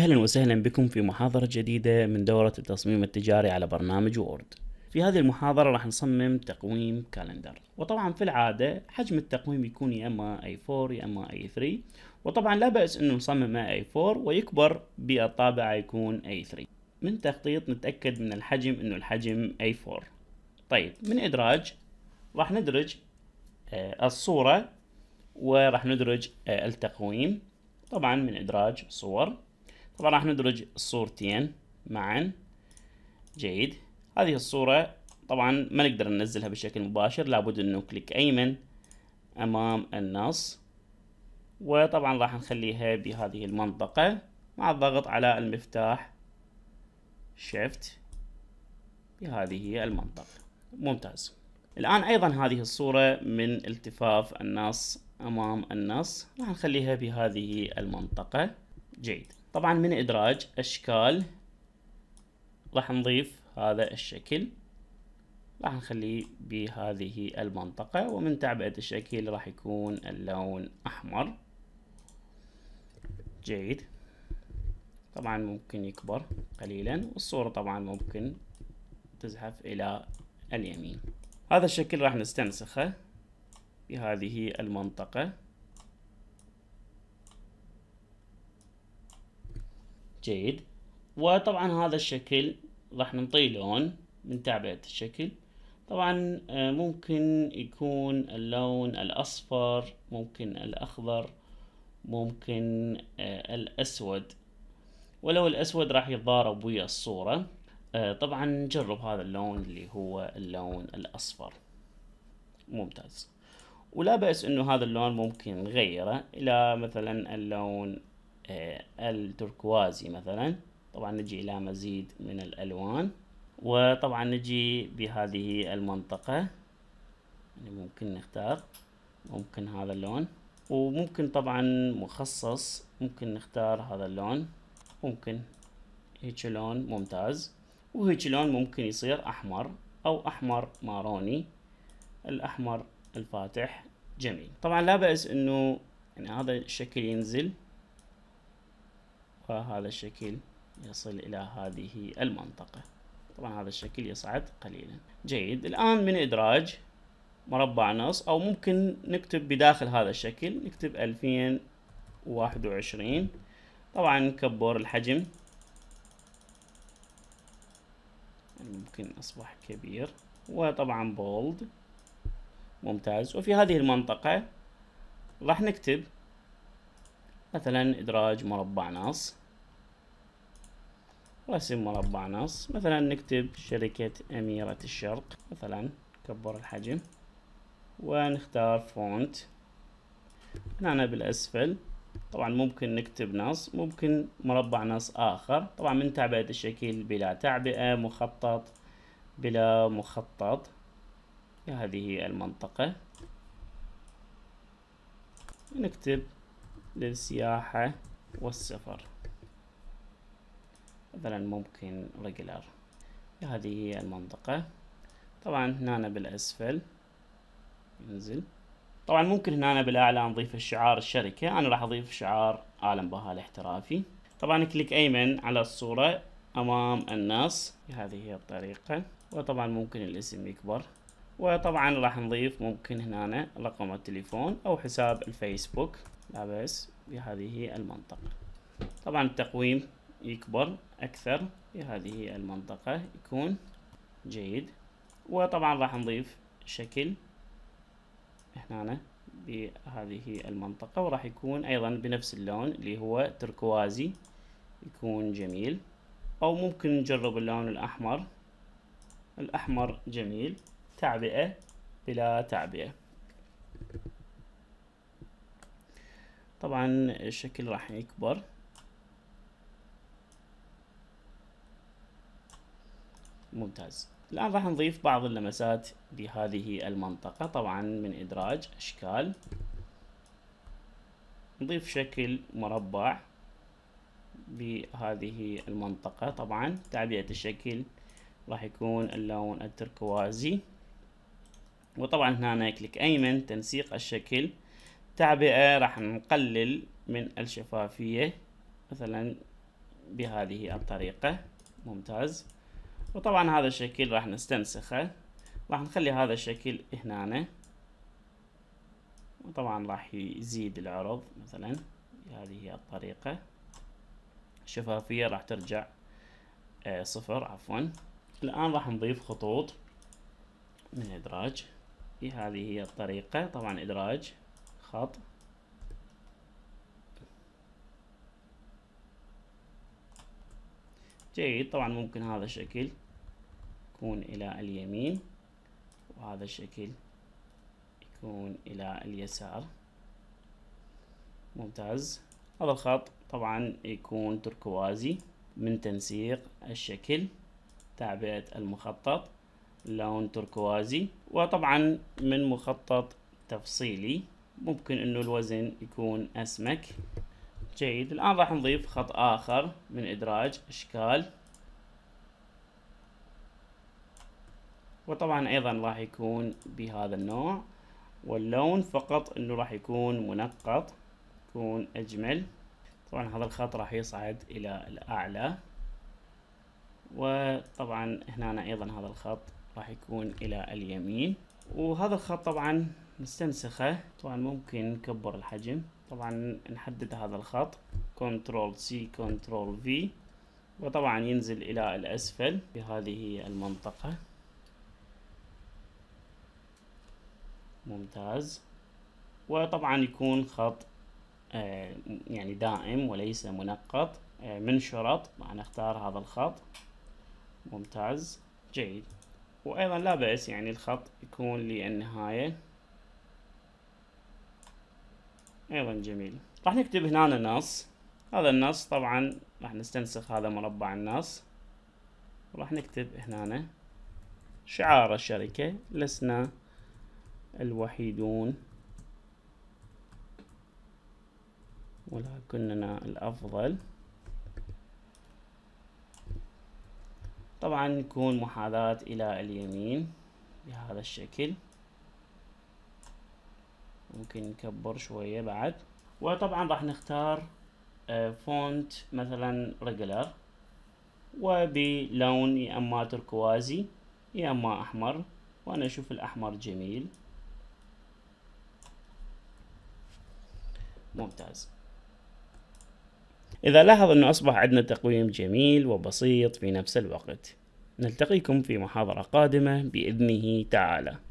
أهلا وسهلا بكم في محاضرة جديدة من دورة التصميم التجاري على برنامج وورد في هذه المحاضرة راح نصمم تقويم كالندر وطبعا في العادة حجم التقويم يكون يا اما اي A4 يا اما اي A3 وطبعا لا بأس أنه نصممه اي 4 ويكبر بالطابعة يكون اي 3 من تخطيط نتأكد من الحجم أنه الحجم اي 4 طيب من إدراج راح ندرج آه، الصورة وراح ندرج آه، التقويم طبعا من إدراج صور طبعا راح ندرج الصورتين معا جيد هذه الصورة طبعا ما نقدر ننزلها بشكل مباشر لابد انه كليك ايمن امام النص وطبعا راح نخليها بهذه المنطقة مع الضغط على المفتاح شيفت بهذه المنطقة ممتاز الآن أيضا هذه الصورة من التفاف النص أمام النص راح نخليها بهذه المنطقة جيد طبعا من ادراج اشكال راح نضيف هذا الشكل راح نخليه بهذه المنطقة ومن تعبئة الشكل راح يكون اللون أحمر جيد طبعا ممكن يكبر قليلا والصورة طبعا ممكن تزحف إلى اليمين هذا الشكل راح نستنسخه بهذه المنطقة جيد وطبعا هذا الشكل راح نعطيه لون من تعبئة الشكل طبعا آه، ممكن يكون اللون الأصفر ممكن الأخضر ممكن آه، الأسود ولو الأسود راح يتضارب ويا الصورة آه، طبعا نجرب هذا اللون اللي هو اللون الأصفر ممتاز ولا بأس انه هذا اللون ممكن نغيره الى مثلا اللون آه، التركوازي مثلا طبعا نجي إلى مزيد من الألوان وطبعا نجي بهذه المنطقة يعني ممكن نختار ممكن هذا اللون وممكن طبعا مخصص ممكن نختار هذا اللون ممكن هيك لون ممتاز وهيك لون ممكن يصير أحمر أو أحمر ماروني الأحمر الفاتح جميل طبعا لا بأس أنه يعني هذا الشكل ينزل فهذا الشكل يصل إلى هذه المنطقة طبعا هذا الشكل يصعد قليلا جيد الآن من إدراج مربع نص أو ممكن نكتب بداخل هذا الشكل نكتب 2021 طبعا نكبر الحجم يعني ممكن أصبح كبير وطبعا بولد ممتاز وفي هذه المنطقة راح نكتب مثلا إدراج مربع نص رسم مربع نص مثلا نكتب شركة أميرة الشرق مثلا نكبر الحجم ونختار فونت هنا بالأسفل طبعا ممكن نكتب نص ممكن مربع نص آخر طبعا من تعبئة الشكل بلا تعبئة مخطط بلا مخطط هذه المنطقة نكتب للسياحة والسفر مثلا ممكن رجلر هذه هي المنطقة طبعا هنا بالأسفل ينزل طبعا ممكن هنا بالأعلى نضيف الشعار الشركة أنا راح أضيف شعار عالم بها الاحترافي طبعا كليك أيمن على الصورة أمام الناس هذه هي الطريقة وطبعا ممكن الاسم يكبر وطبعا راح نضيف ممكن هنا رقم التليفون أو حساب الفيسبوك لا بس بهذه المنطقة طبعا التقويم يكبر أكثر في هذه المنطقة يكون جيد وطبعا راح نضيف شكل هنا بهذه المنطقة وراح يكون أيضا بنفس اللون اللي هو تركوازي يكون جميل أو ممكن نجرب اللون الأحمر الأحمر جميل تعبئة بلا تعبئة طبعا الشكل راح يكبر ممتاز الآن راح نضيف بعض اللمسات بهذه المنطقة طبعا من إدراج أشكال نضيف شكل مربع بهذه المنطقة طبعا تعبئة الشكل راح يكون اللون التركوازي وطبعا هنا كليك أيمن تنسيق الشكل تعبئة راح نقلل من الشفافية مثلا بهذه الطريقة ممتاز وطبعا هذا الشكل راح نستنسخه راح نخلي هذا الشكل هنا وطبعا راح يزيد العرض مثلا هذه هي الطريقة الشفافية راح ترجع آه، صفر عفوا الآن راح نضيف خطوط من إدراج هذه هي الطريقة طبعا إدراج خط جيد طبعا ممكن هذا الشكل يكون إلى اليمين وهذا الشكل يكون إلى اليسار ممتاز هذا الخط طبعا يكون تركوازي من تنسيق الشكل تعبئة المخطط لون تركوازي وطبعا من مخطط تفصيلي ممكن انه الوزن يكون اسمك جيد الآن راح نضيف خط آخر من إدراج إشكال وطبعا أيضا راح يكون بهذا النوع واللون فقط أنه راح يكون منقط يكون أجمل طبعا هذا الخط راح يصعد إلى الأعلى وطبعا هنا أيضا هذا الخط راح يكون إلى اليمين وهذا الخط طبعا نستنسخه طبعا ممكن نكبر الحجم طبعا نحدد هذا الخط كنترول سي كنترول في وطبعا ينزل الى الاسفل بهذه المنطقة ممتاز وطبعا يكون خط آه، يعني دائم وليس منقط آه، من شرط طبعا اختار هذا الخط ممتاز جيد وايضا لا بأس يعني الخط يكون للنهاية ايضا جميل راح نكتب هنا نص هذا النص طبعا راح نستنسخ هذا مربع النص راح نكتب هنا شعار الشركة لسنا الوحيدون ولكننا الأفضل طبعا يكون محاذاة إلى اليمين بهذا الشكل ممكن نكبر شوية بعد وطبعا راح نختار فونت آه، مثلا ريجولار وبلون يا اما تركوازي يا اما احمر وانا اشوف الاحمر جميل ممتاز اذا لاحظ انه اصبح عندنا تقويم جميل وبسيط في نفس الوقت نلتقيكم في محاضرة قادمة بإذنه تعالى